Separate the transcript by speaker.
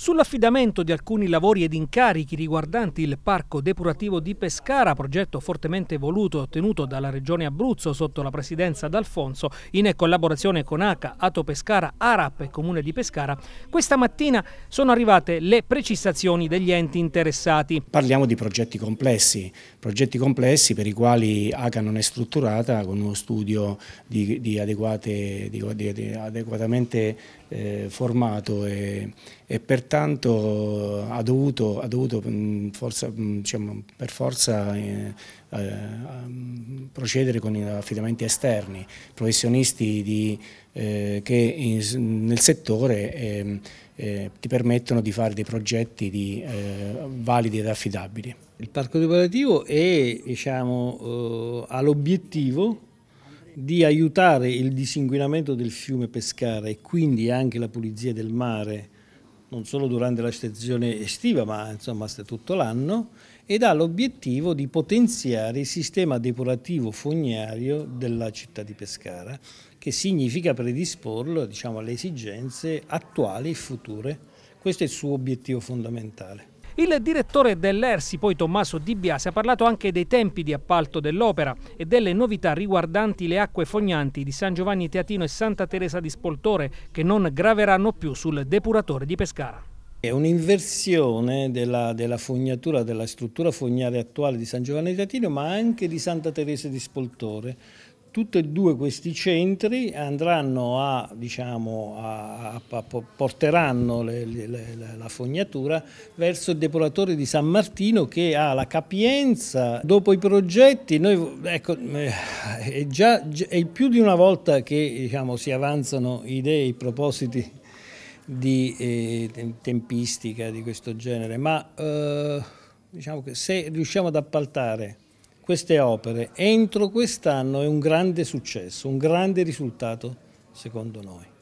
Speaker 1: Sull'affidamento di alcuni lavori ed incarichi riguardanti il parco depurativo di Pescara, progetto fortemente voluto e ottenuto dalla Regione Abruzzo sotto la presidenza d'Alfonso, in collaborazione con ACA, Ato Pescara, ARAP e Comune di Pescara, questa mattina sono arrivate le precisazioni degli enti interessati.
Speaker 2: Parliamo di progetti complessi, progetti complessi per i quali ACA non è strutturata con uno studio di, di, adeguate, di, di adeguatamente eh, formato e, e per pertanto ha dovuto, ha dovuto mm, forza, mm, diciamo, per forza eh, eh, procedere con affidamenti esterni, professionisti di, eh, che in, nel settore ehm, eh, ti permettono di fare dei progetti di, eh, validi ed affidabili.
Speaker 3: Il parco depurativo è, diciamo, eh, ha l'obiettivo di aiutare il disinquinamento del fiume Pescara e quindi anche la pulizia del mare non solo durante la stagione estiva, ma insomma tutto l'anno, ed ha l'obiettivo di potenziare il sistema depurativo fognario della città di Pescara, che significa predisporlo diciamo, alle esigenze attuali e future. Questo è il suo obiettivo fondamentale.
Speaker 1: Il direttore dell'ERSI, poi Tommaso Di Biase, ha parlato anche dei tempi di appalto dell'opera e delle novità riguardanti le acque fognanti di San Giovanni Teatino e Santa Teresa di Spoltore che non graveranno più sul depuratore di Pescara.
Speaker 3: È un'inversione della, della, fognatura, della struttura fognaria attuale di San Giovanni Teatino, ma anche di Santa Teresa di Spoltore. Tutti e due questi centri andranno a, diciamo, a, a, porteranno le, le, le, la fognatura verso il depuratore di San Martino che ha la capienza. Dopo i progetti, noi, ecco, eh, è, già, è più di una volta che diciamo, si avanzano idee, propositi di eh, tempistica di questo genere, ma eh, diciamo se riusciamo ad appaltare queste opere entro quest'anno è un grande successo, un grande risultato secondo noi.